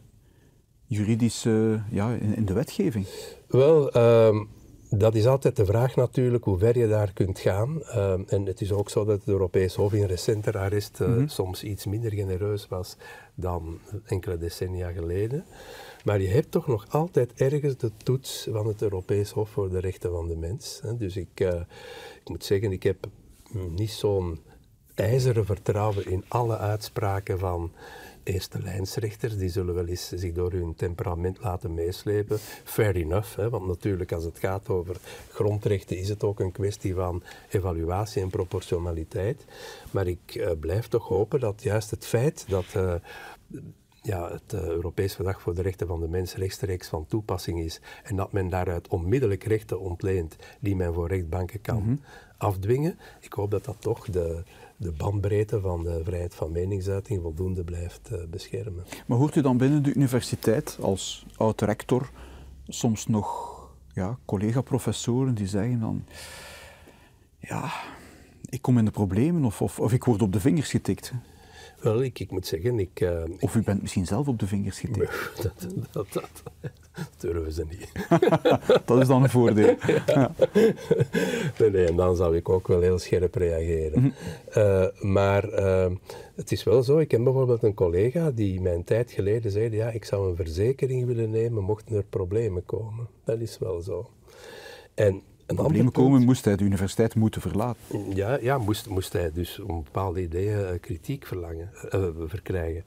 juridische, ja, in, de wetgeving. Wel, ehm, dat is altijd de vraag natuurlijk, hoe ver je daar kunt gaan. Ehm, en het is ook zo dat het Europees Hof in recenter arrest eh, mhm. soms iets minder genereus was dan enkele decennia geleden. Maar je hebt toch nog altijd ergens de toets van het Europees Hof voor de Rechten van de Mens. Dus ik, eh, ik moet zeggen, ik heb niet zo'n ijzeren vertrouwen in alle uitspraken van eerste lijnsrechters, die zullen wel eens zich door hun temperament laten meeslepen. Fair enough, hè? want natuurlijk als het gaat over grondrechten is het ook een kwestie van evaluatie en proportionaliteit. Maar ik eh, blijf toch hopen dat juist het feit dat eh, ja, het eh, Europees Verdrag voor de Rechten van de Mens rechtstreeks van toepassing is. En dat men daaruit onmiddellijk rechten ontleent die men voor rechtbanken kan mhm. afdwingen. Ik hoop dat dat toch de, de bandbreedte van de vrijheid van meningsuiting voldoende blijft eh, beschermen. Maar hoort u dan binnen de universiteit als oud-rector soms nog ja, collega-professoren die zeggen dan... Ja, ik kom in de problemen of, of ik word op de vingers getikt ik, moet zeggen, ik... Eh, of u bent misschien zelf op de vingers getikt. (laughs) Dat, dat, dat, dat durven ze niet. (laughs) dat is dan een voordeel. (laughs) nee, en dan zou ik ook wel heel scherp reageren. Mhm. Eh, maar eh, het is wel zo, ik heb bijvoorbeeld een collega die mij een tijd geleden zei, ja, ik zou een verzekering willen nemen mochten er problemen komen. Dat is wel zo. En een problemen komen, moest hij de universiteit moeten verlaten. Ja, ja moest, moest hij dus om bepaalde ideeën eh, kritiek verlangen, eh, eh, verkrijgen.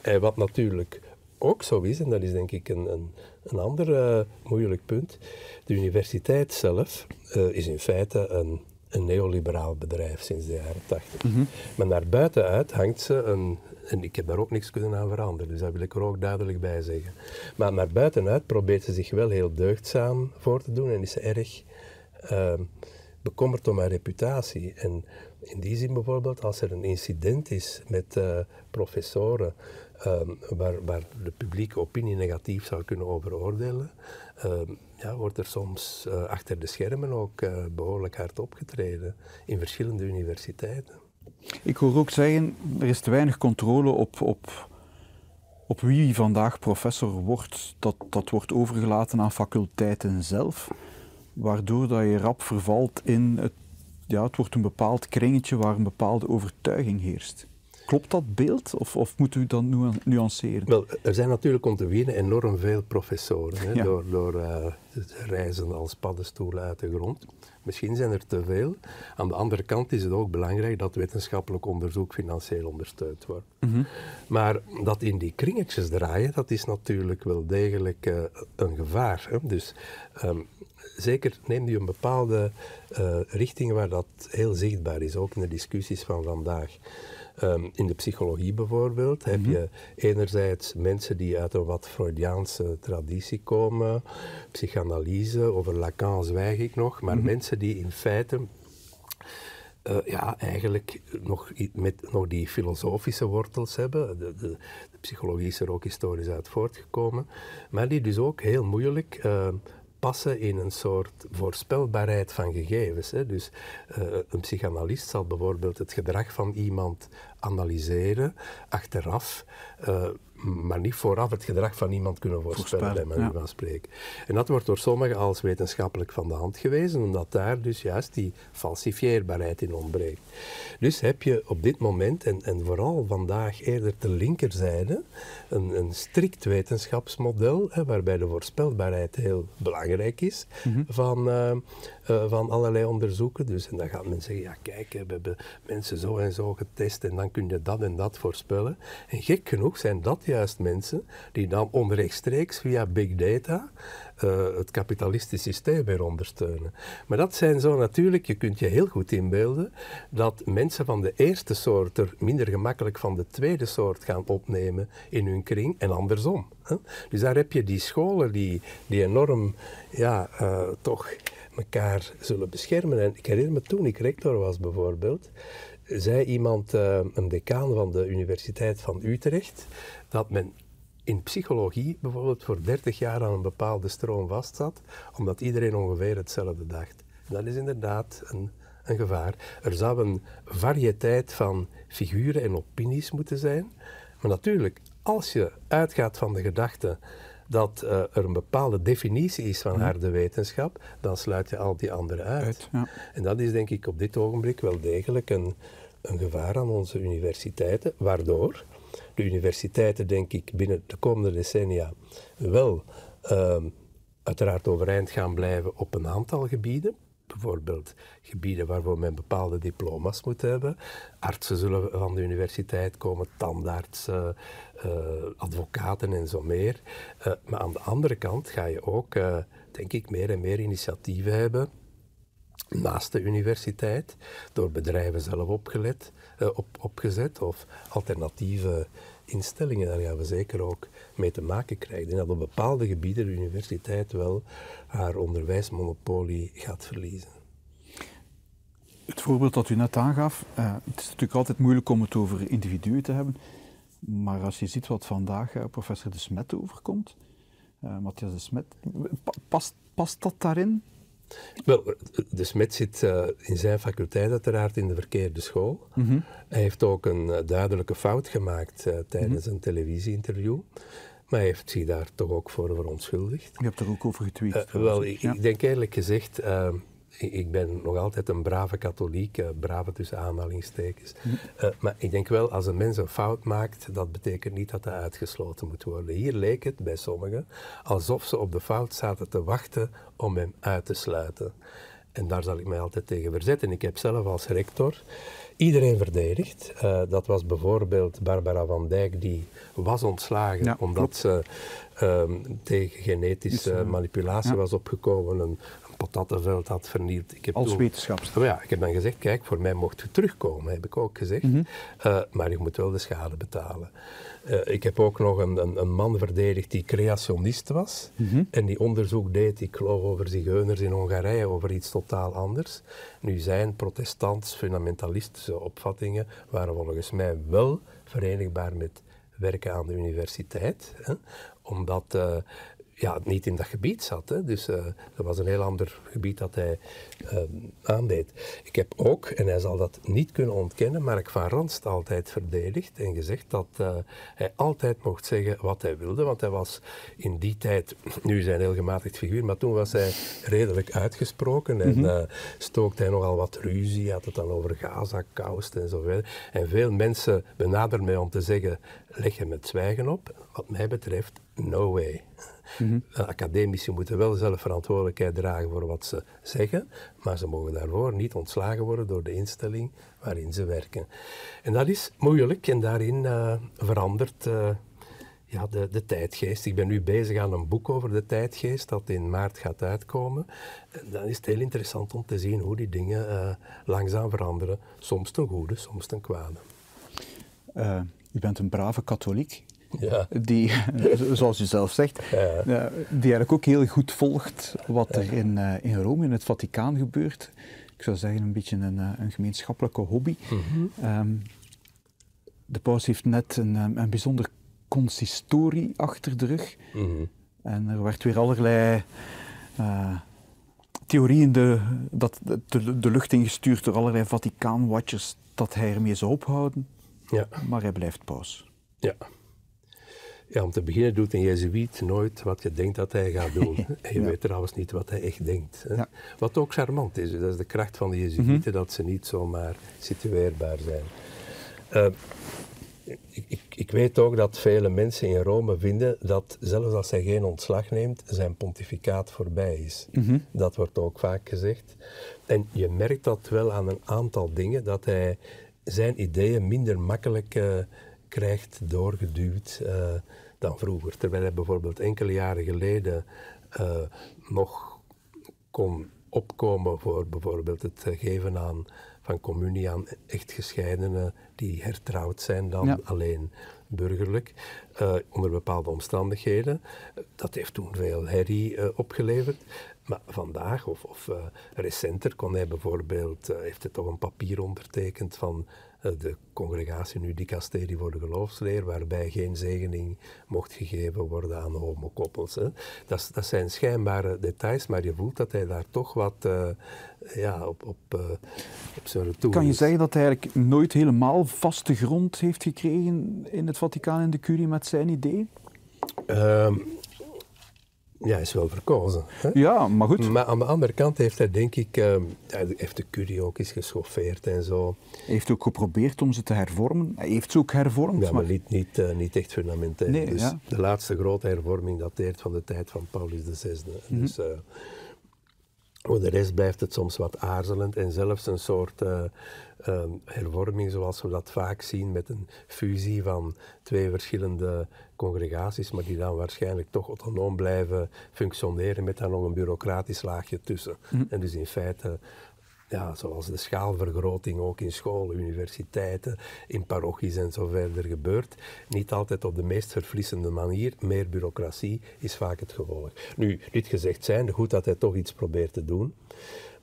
En wat natuurlijk ook zo is, en dat is denk ik een, een, een ander moeilijk punt, de universiteit zelf is in feite een, een neoliberaal bedrijf sinds de jaren tachtig. Mhm. Maar naar buiten uit hangt ze een, en ik heb daar ook niks kunnen aan veranderen, dus dat wil ik er ook duidelijk bij zeggen. Maar naar buitenuit probeert ze zich wel heel deugdzaam voor te doen en is ze erg uh, bekommerd om haar reputatie. En in die zin bijvoorbeeld, als er een incident is met eh, professoren ehm, waar, waar, de publieke opinie negatief zou kunnen overoordelen, ehm, ja, wordt er soms eh, achter de schermen ook eh, behoorlijk hard opgetreden in verschillende universiteiten. Ik hoor ook zeggen, er is te weinig controle op, op, op wie vandaag professor wordt. Dat, dat wordt overgelaten aan faculteiten zelf waardoor dat je rap vervalt in het, ja, het wordt een bepaald kringetje waar een bepaalde overtuiging heerst. Klopt dat beeld of, of moeten we dat nu nuanceren? Wel, er zijn natuurlijk om te winnen enorm veel professoren hè, door, door eh, reizen als paddenstoelen uit de grond. Misschien zijn er te veel. Aan de andere kant is het ook belangrijk dat wetenschappelijk onderzoek financieel ondersteund wordt. Mhm. Maar dat in die kringetjes draaien, dat is natuurlijk wel degelijk eh, een gevaar. Hè? Dus ehm, zeker neemt u een bepaalde eh, richting waar dat heel zichtbaar is, ook in de discussies van vandaag. Ehm, in de psychologie bijvoorbeeld heb mhm. je enerzijds mensen die uit een wat Freudiaanse traditie komen, psychanalyse, over Lacan zwijg ik nog, maar mhm. mensen die in feite eh, ja, eigenlijk nog, met, nog die filosofische wortels hebben. De, de, psychologie is er ook historisch uit voortgekomen. Maar die dus ook heel moeilijk ehm, passen in een soort voorspelbaarheid van gegevens. Hè. Dus eh, een psychanalist zal bijvoorbeeld het gedrag van iemand analyseren, achteraf eh, maar niet vooraf het gedrag van iemand kunnen voorspellen, bij manier van spreken. En dat wordt door sommigen als wetenschappelijk van de hand gewezen, omdat daar dus juist die falsifieerbaarheid in ontbreekt. Dus heb je op dit moment, en, en vooral vandaag eerder de linkerzijde, een, een strikt wetenschapsmodel, hè, waarbij de voorspelbaarheid heel belangrijk is mhm. van, eh, eh, van allerlei onderzoeken. Dus, en dan gaat men zeggen, ja kijk, we hebben mensen zo en zo getest en dan kun je dat en dat voorspellen. En gek genoeg zijn dat juist mensen die dan onrechtstreeks via big data eh, het kapitalistische systeem weer ondersteunen. Maar dat zijn zo natuurlijk, je kunt je heel goed inbeelden, dat mensen van de eerste soort er minder gemakkelijk van de tweede soort gaan opnemen in hun kring en andersom. Hè? Dus daar heb je die scholen die, die enorm, ja, eh, toch elkaar zullen beschermen. En ik herinner me toen ik rector was bijvoorbeeld, zei iemand, eh, een decaan van de Universiteit van Utrecht, dat men in psychologie bijvoorbeeld voor 30 jaar aan een bepaalde stroom vastzat, omdat iedereen ongeveer hetzelfde dacht. dat is inderdaad een, een gevaar. Er zou een variëteit van figuren en opinies moeten zijn. Maar natuurlijk, als je uitgaat van de gedachte dat eh, er een bepaalde definitie is van harde wetenschap, dan sluit je al die anderen uit. En dat is denk ik op dit ogenblik wel degelijk een, een gevaar aan onze universiteiten, waardoor de universiteiten, denk ik, binnen de komende decennia wel ehm, uiteraard overeind gaan blijven op een aantal gebieden bijvoorbeeld gebieden waarvoor men bepaalde diploma's moet hebben. Artsen zullen van de universiteit komen, tandartsen, eh, advocaten en zo meer. Eh, maar aan de andere kant ga je ook, eh, denk ik, meer en meer initiatieven hebben naast de universiteit, door bedrijven zelf opgelet, op, opgezet of alternatieve instellingen. Daar gaan we zeker ook mee te maken krijgt. En dat op bepaalde gebieden de universiteit wel haar onderwijsmonopolie gaat verliezen. Het voorbeeld dat u net aangaf, eh, het is natuurlijk altijd moeilijk om het over individuen te hebben. Maar als je ziet wat vandaag eh, professor De Smet overkomt, eh, Matthias De Smet, past, past dat daarin? Wel, de Smet zit eh, in zijn faculteit uiteraard in de verkeerde school. Mhm. Hij heeft ook een eh, duidelijke fout gemaakt eh, tijdens mhm. een televisieinterview. Maar hij heeft zich daar toch ook voor verontschuldigd. Je hebt er ook over getweet. wel, ik, ik, denk eerlijk gezegd, ik ben nog altijd een brave katholiek, eh, brave tussen aanhalingstekens. Mm. Eh, maar ik denk wel, als een mens een fout maakt, dat betekent niet dat hij uitgesloten moet worden. Hier leek het bij sommigen alsof ze op de fout zaten te wachten om hem uit te sluiten. En daar zal ik mij altijd tegen verzetten. Ik heb zelf als rector iedereen verdedigd. Eh, dat was bijvoorbeeld Barbara van Dijk, die was ontslagen omdat ze ehm, tegen genetische manipulatie was opgekomen. Een patattenveld had vernield. Ik heb Als wetenschapster? Oh ja, ik heb dan gezegd, kijk, voor mij mocht je terugkomen, heb ik ook gezegd. Mhm. Eh, maar je moet wel de schade betalen. Eh, ik heb ook nog een, een, een, man verdedigd die creationist was mhm. en die onderzoek deed, ik geloof, over zigeuners in Hongarije, over iets totaal anders. Nu, zijn protestants, fundamentalistische opvattingen waren volgens mij wel verenigbaar met werken aan de universiteit. Hè? Omdat eh, ja, niet in dat gebied zat. Hè. Dus eh, dat was een heel ander gebied dat hij uh, aandeed. Ik heb ook, en hij zal dat niet kunnen ontkennen, Mark van Ranst altijd verdedigd en gezegd dat eh, hij altijd mocht zeggen wat hij wilde. Want hij was in die tijd, nu is hij een heel gematigd figuur, maar toen was hij redelijk uitgesproken en mm stookte hij nogal wat ruzie. Hij had het dan over Gaza, Koust en zo verder. En veel mensen benaderen mij om te zeggen, leg hem met zwijgen op. Wat mij betreft, no way. Mhm. Academici moeten wel zelf verantwoordelijkheid dragen voor wat ze zeggen, maar ze mogen daarvoor niet ontslagen worden door de instelling waarin ze werken. En dat is moeilijk en daarin eh, verandert eh, ja, de, de tijdgeest. Ik ben nu bezig aan een boek over de tijdgeest dat in maart gaat uitkomen. dan is het heel interessant om te zien hoe die dingen eh, langzaam veranderen. Soms ten goede, soms ten kwade. u bent een brave katholiek ja. die, (laughs) zoals je zelf zegt, ja. Eh, die eigenlijk ook heel goed volgt wat er in, eh, in Rome, in het Vaticaan gebeurt. Ik zou zeggen, een beetje een, eh, een gemeenschappelijke hobby. Mhm. Ehm, de paus heeft net een, ehm, een bijzonder consistorie achter de rug. Mhm. En er werd weer allerlei theorieën de, dat, de, de lucht ingestuurd door allerlei Vaticaan-watchers dat hij ermee zou ophouden. Ja. Maar hij blijft paus. Ja. Ja, om te beginnen doet een jezuïet nooit wat je denkt dat hij gaat doen. En (laughs) je weet trouwens niet wat hij echt denkt. Hè? Wat ook charmant is, dat is de kracht van de jezuïeten, mhm. dat ze niet zomaar situeerbaar zijn. Eh, ik, weet ook dat vele mensen in Rome vinden dat zelfs als hij geen ontslag neemt, zijn pontificaat voorbij is. Mhm. Dat wordt ook vaak gezegd. En je merkt dat wel aan een aantal dingen, dat hij zijn ideeën minder makkelijk... Uh, krijgt doorgeduwd eh, dan vroeger. Terwijl hij bijvoorbeeld enkele jaren geleden eh, nog kon opkomen voor bijvoorbeeld het eh, geven aan, van communie aan gescheidenen die hertrouwd zijn dan alleen burgerlijk, onder bepaalde omstandigheden. Dat heeft toen veel herrie opgeleverd. Maar vandaag of, of recenter kon hij bijvoorbeeld, heeft hij toch een papier ondertekend van eh, de congregatie nu dicasterie voor de geloofsleer, waarbij geen zegening mocht gegeven worden aan homokoppels. Hè. Dat, dat zijn schijnbare details, maar je voelt dat hij daar toch wat eh, ja, op, op, uh, op Kan je zeggen dat hij eigenlijk nooit helemaal vaste grond heeft gekregen in het Vaticaan en de curie met zijn idee? Uh, ja, hij is wel verkozen. Ja, maar goed. Maar aan de andere kant heeft hij, denk ik, eh, heeft de curie ook eens geschoffeerd en zo. Hij heeft ook geprobeerd om ze te hervormen. Hij heeft ze ook hervormd. Ja, maar, niet, eh, niet, echt fundamenteel. dus de laatste grote hervorming dateert van de tijd van Paulus VI. Mm -hmm. Dus eh, voor de rest blijft het soms wat aarzelend en zelfs een soort eh, ehm, hervorming zoals we dat vaak zien met een fusie van twee verschillende congregaties, maar die dan waarschijnlijk toch autonoom blijven functioneren met daar nog een bureaucratisch laagje tussen. Hm. En dus in feite ja, zoals de schaalvergroting ook in scholen, universiteiten, in parochies en zo verder gebeurt. Niet altijd op de meest verfrissende manier. Meer bureaucratie is vaak het gevolg. Nu, dit gezegd zijnde, goed dat hij toch iets probeert te doen.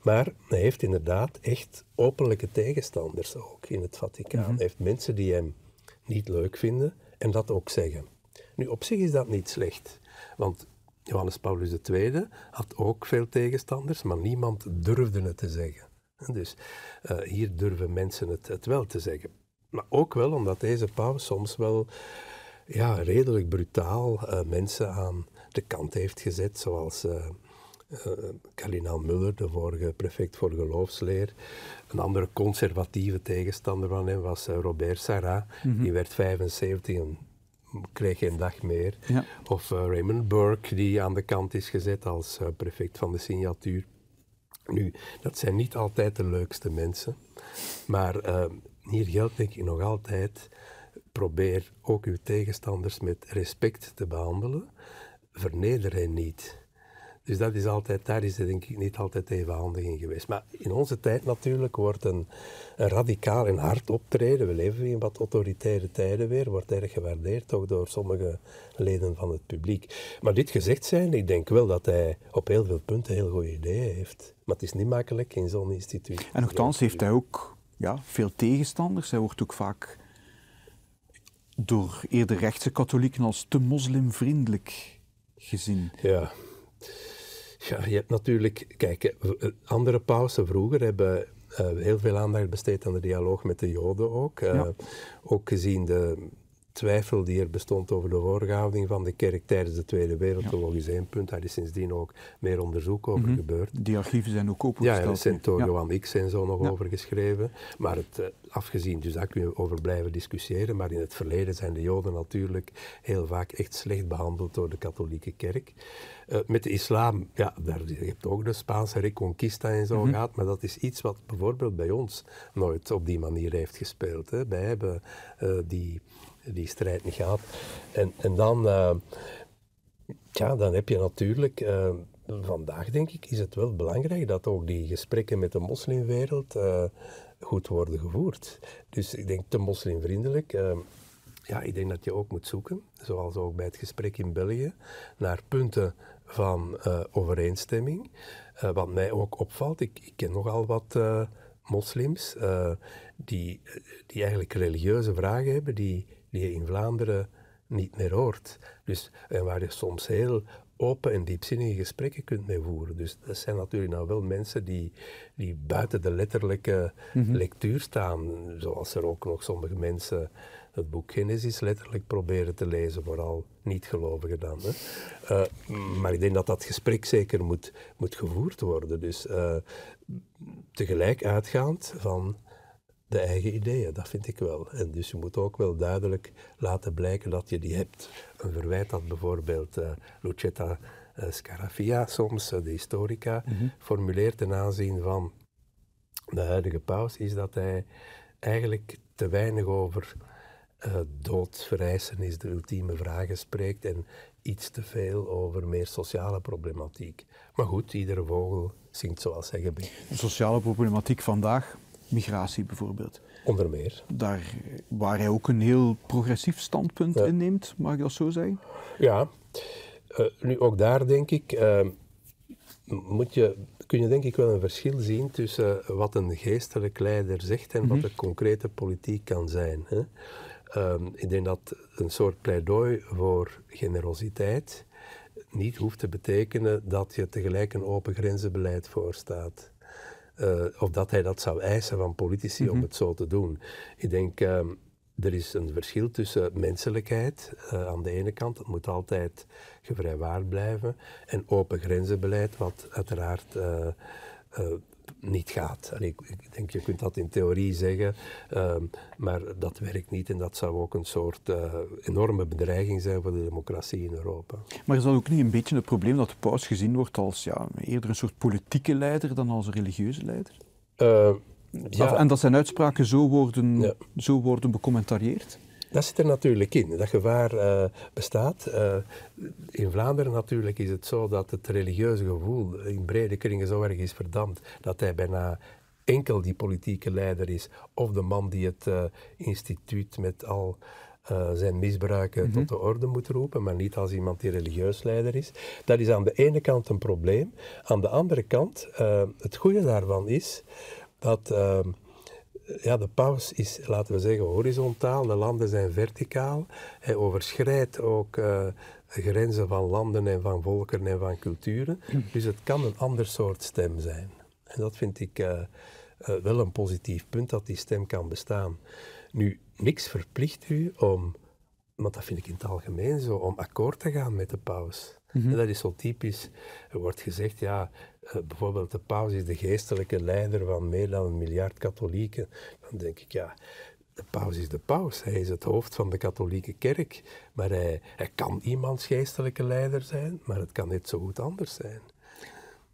Maar hij heeft inderdaad echt openlijke tegenstanders ook in het Vaticaan. Mhm. Hij heeft mensen die hem niet leuk vinden en dat ook zeggen. Nu, op zich is dat niet slecht, want Johannes Paulus II had ook veel tegenstanders, maar niemand durfde het te zeggen. (laughs) Dus eh, hier durven mensen het, wel te zeggen. Maar ook wel omdat deze paus soms wel ja, redelijk brutaal eh, mensen aan de kant heeft gezet, zoals uh, Muller, de vorige prefect voor geloofsleer. Een andere conservatieve tegenstander van hem was Robert Sarah, mhm. die werd 75 en kreeg geen dag meer. Ja. Of Raymond Burke, die aan de kant is gezet als prefect van de signatuur nu, dat zijn niet altijd de leukste mensen, maar ehm, hier geldt denk ik nog altijd, probeer ook uw tegenstanders met respect te behandelen, verneder hen niet. Dus dat is altijd, daar is het denk ik niet altijd even handig in geweest. Maar in onze tijd natuurlijk wordt een, radicaal en hard optreden, we leven in wat autoritaire tijden weer, wordt erg gewaardeerd, ook door sommige leden van het publiek. Maar dit gezegd zijn, ik denk wel dat hij op heel veel punten heel goede ideeën heeft. Maar het is niet makkelijk in zo'n instituut. En nogthans heeft hij ook ja, veel tegenstanders. Hij wordt ook vaak door eerder rechtse katholieken als te moslimvriendelijk gezien. Ja. Ja, je hebt natuurlijk, kijk, eh, eh, andere pausen vroeger hebben eh, heel veel aandacht besteed aan de dialoog met de Joden ook. Ook gezien de, twijfel die er bestond over de voorgaanding van de kerk tijdens de Tweede Wereldoorlog is één punt. Daar is sindsdien ook meer onderzoek over mhm. gebeurd. Die archieven zijn ook opengesteld. Ja, er zijn door Johan X en zo nog over geschreven. Maar het, eh, afgezien, dus daar kun je over blijven discussiëren. Maar in het verleden zijn de Joden natuurlijk heel vaak echt slecht behandeld door de katholieke kerk. Eh, met de islam, ja, daar, je hebt ook de Spaanse Reconquista en zo mhm. gehad, maar dat is iets wat bijvoorbeeld bij ons nooit op die manier heeft gespeeld. Hè. Wij hebben uh, die die strijd niet gaat. En, en dan, eh, ja, dan heb je natuurlijk. Eh, vandaag denk ik is het wel belangrijk dat ook die gesprekken met de moslimwereld eh, goed worden gevoerd. Dus ik denk te moslimvriendelijk. ja, ik denk dat je ook moet zoeken, zoals ook bij het gesprek in België, naar punten van overeenstemming. wat mij ook opvalt, ik, ik ken nogal wat moslims die, die eigenlijk religieuze vragen hebben, die die je in Vlaanderen niet meer hoort. Dus, en eh, waar je soms heel open en diepzinnige gesprekken kunt mee voeren. Dus dat zijn natuurlijk nou wel mensen die, die buiten de letterlijke mhm. lectuur staan. Zoals er ook nog sommige mensen het boek Genesis letterlijk proberen te lezen, vooral niet-gelovigen dan. Hè. Eh, maar ik denk dat dat gesprek zeker moet, moet gevoerd worden. Dus eh, tegelijk uitgaand van de eigen ideeën, dat vind ik wel. En dus je moet ook wel duidelijk laten blijken dat je die hebt. Een verwijt dat bijvoorbeeld eh, Lucetta eh, Scarafia soms, eh, de historica, mm -hmm. formuleert ten aanzien van de huidige paus, is dat hij eigenlijk te weinig over uh, doodverrijzen de ultieme vragen spreekt en iets te veel over meer sociale problematiek. Maar goed, iedere vogel zingt zoals hij gebeurt. sociale problematiek vandaag, migratie bijvoorbeeld. Onder meer. Daar, waar hij ook een heel progressief standpunt inneemt, mag ik dat zo zeggen? Ja, eh, nu ook daar denk ik, eh, moet je, kun je denk ik wel een verschil zien tussen wat een geestelijk leider zegt en wat mhm. de concrete politiek kan zijn. Hè? Ehm, ik denk dat een soort pleidooi voor generositeit niet hoeft te betekenen dat je tegelijk een open grenzenbeleid voorstaat. Eh, of dat hij dat zou eisen van politici om mhm. het zo te doen. Ik denk, um, er is een verschil tussen menselijkheid eh, aan de ene kant, het moet altijd gevrijwaard blijven, en open grenzenbeleid, wat uiteraard eh, niet gaat. ik, ik, denk, je kunt dat in theorie zeggen, ehm, maar dat werkt niet en dat zou ook een soort eh, enorme bedreiging zijn voor de democratie in Europa. Maar is dat ook niet een beetje het probleem dat de paus gezien wordt als ja, eerder een soort politieke leider dan als een religieuze leider? Eh, ja. En dat zijn uitspraken zo worden, zo worden becommentarieerd? Dat zit er natuurlijk in. Dat gevaar eh, bestaat. Eh, in Vlaanderen natuurlijk is het zo dat het religieuze gevoel in brede kringen zo erg is verdampt dat hij bijna enkel die politieke leider is of de man die het eh, instituut met al zijn misbruiken mhm. tot de orde moet roepen, maar niet als iemand die religieus leider is. Dat is aan de ene kant een probleem. Aan de andere kant, het goede daarvan is dat ja, de paus is, laten we zeggen, horizontaal, de landen zijn verticaal. Hij overschrijdt ook uh, grenzen van landen en van volkeren en van culturen. Dus het kan een ander soort stem zijn. En dat vind ik eh, eh, wel een positief punt, dat die stem kan bestaan. Nu, niks verplicht u om want dat vind ik in het algemeen zo, om akkoord te gaan met de paus. Mhm. En dat is zo typisch. Er wordt gezegd, ja, eh, bijvoorbeeld de paus is de geestelijke leider van meer dan een miljard katholieken. Dan denk ik, ja, de paus is de paus. Hij is het hoofd van de katholieke kerk. Maar hij, kan iemands geestelijke leider zijn, maar het kan net zo goed anders zijn.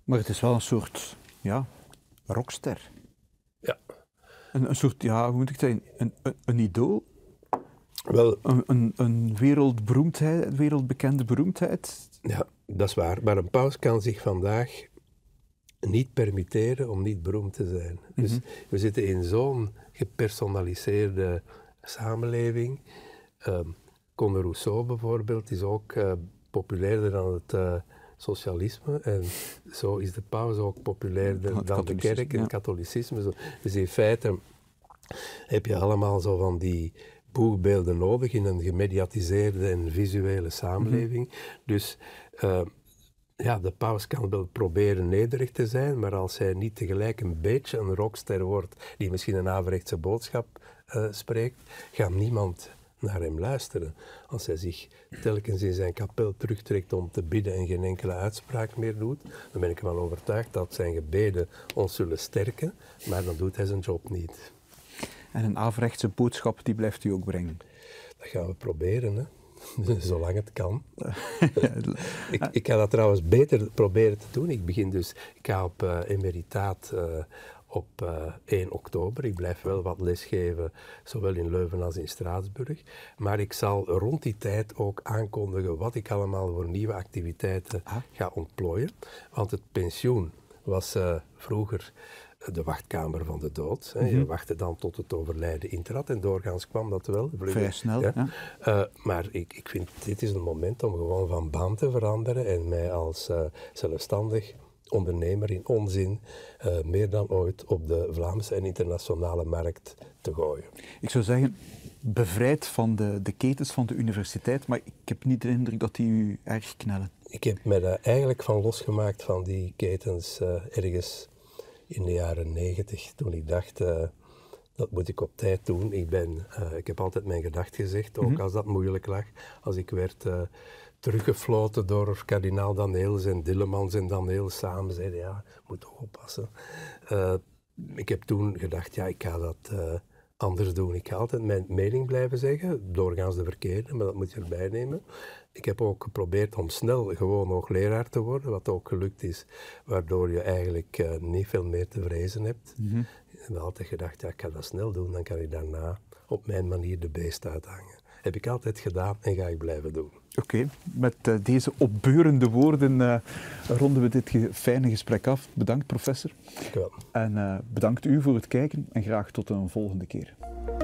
Maar het is wel een soort, ja, rockster. Ja. Een, soort, ja, hoe moet ik zeggen, een, een, een idool wel, een, een, wereldberoemdheid, wereldbekende beroemdheid. Ja, dat is waar. Maar een paus kan zich vandaag niet permitteren om niet beroemd te zijn. Dus mhm. we zitten in zo'n gepersonaliseerde samenleving. Um, Conde Rousseau bijvoorbeeld is ook eh, populairder dan het eh, socialisme. En zo is de paus ook populairder dan de kerk en het katholicisme. Dus in feite heb je allemaal zo van die boegbeelden nodig in een gemediatiseerde en visuele samenleving. Dus eh, ja, de paus kan wel proberen nederig te zijn, maar als hij niet tegelijk een beetje een rockster wordt die misschien een averechtse boodschap eh, spreekt, gaat niemand naar hem luisteren. Als hij zich telkens in zijn kapel terugtrekt om te bidden en geen enkele uitspraak meer doet, dan ben ik ervan overtuigd dat zijn gebeden ons zullen sterken, maar dan doet hij zijn job niet. En een averechtse boodschap, die blijft u ook brengen. Dat gaan we proberen, hè. (laughs) Zolang het kan. (laughs) ik, ik, ga dat trouwens beter proberen te doen. Ik begin dus, ik ga op eh, emeritaat eh, op 1 eh, oktober. Ik blijf wel wat lesgeven, zowel in Leuven als in Straatsburg. Maar ik zal rond die tijd ook aankondigen wat ik allemaal voor nieuwe activiteiten ah. ga ontplooien. Want het pensioen was vroeger de wachtkamer van de dood. Hè. Je mhm. wachtte dan tot het overlijden intrad en doorgaans kwam dat wel. Vrij snel, ja. Eh, maar ik, ik vind, dit is een moment om gewoon van baan te veranderen en mij als eh, zelfstandig ondernemer in onzin uh, meer dan ooit op de Vlaamse en internationale markt te gooien. Ik zou zeggen, bevrijd van de, de ketens van de universiteit, maar ik heb niet de indruk dat die u erg knellen. Ik heb me daar eigenlijk van losgemaakt van die ketens ergens in de jaren negentig, toen ik dacht, eh, dat moet ik op tijd doen. Ik, ben, eh, ik heb altijd mijn gedacht gezegd, ook mhm. als dat moeilijk lag. Als ik werd eh, teruggefloten door kardinaal Daneels en Dillemans en Daneels samen, zeiden ja, moet toch oppassen. ik heb toen gedacht, ja, ik ga dat anders doen. Ik ga altijd mijn mening blijven zeggen, doorgaans de verkeerde, maar dat moet je erbij nemen ik heb ook geprobeerd om snel gewoon hoogleraar leraar te worden, wat ook gelukt is, waardoor je eigenlijk eh, niet veel meer te vrezen hebt. Mm -hmm. Ik heb altijd gedacht, ja, ik kan dat snel doen, dan kan ik daarna op mijn manier de beest uithangen. Heb ik altijd gedaan en ga ik blijven doen. Oké, met eh, deze opbeurende woorden eh, ronden we dit fijne gesprek af. Bedankt professor. wel. En bedankt u voor het kijken en graag tot een volgende keer.